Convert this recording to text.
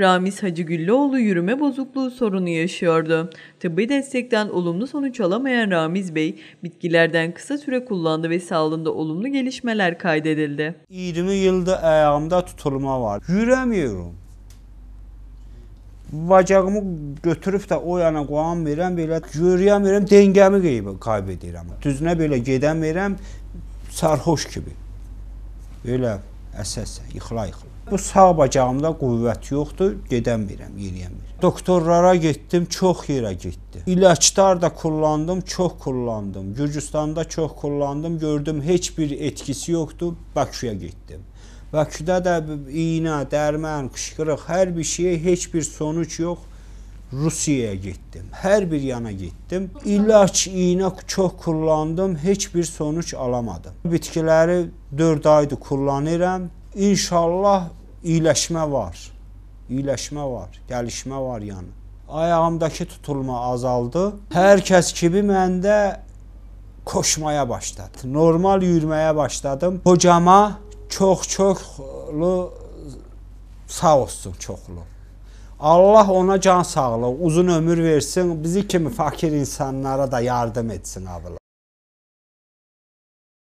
Ramiz Hacıgülloğlu yürüme bozukluğu sorunu yaşıyordu. Tıbbi destekten olumlu sonuç alamayan Ramiz Bey bitkilerden kısa süre kullandı ve sağlığında olumlu gelişmeler kaydedildi. 20 yılda ayağımda tutulma var. Yüremiyorum. bacağımı götürüp de o yana qoyan verem belə yürüyemiyorum, dengemi kaybediyorum. edirəm. Düzünə belə gedəmirəm, sarhoş gibi. Belə əsasən yıxıla-yıxıla. Bu sağ bacağımda qüvvət yoxdur, gedəmirəm, yeriyəmirəm. Doktorlara getdim, çox yerə getdim. İlaçlar da kullandım, çox kullandım. Gürcüstanda çox kullandım, gördüm heç bir etkisi yoxdur, Bakıya getdim. Bakıda da iynə, dərman, qışqırıq, hər bir şeyə heç bir sonuç yox. Rusiyaya getdim. Hər bir yana getdim. İlaç, iynə çox kullandım, heç bir sonuç alamadım. Bitkiləri 4 aydır kullanıram. İnşallah iyiləşmə var. İyiləşmə var, gəlişmə var yəni. Ayağımdakı tutulma azaldı. Hər kəs kimi məndə koşmaya başladı. Normal yürüməyə başladım. Hocama çox-çoxlu sağ olsun çoxlu. Allah ona can sağlığı, uzun ömür versin. Bizi kimi fakir insanlara da yardım etsin abla.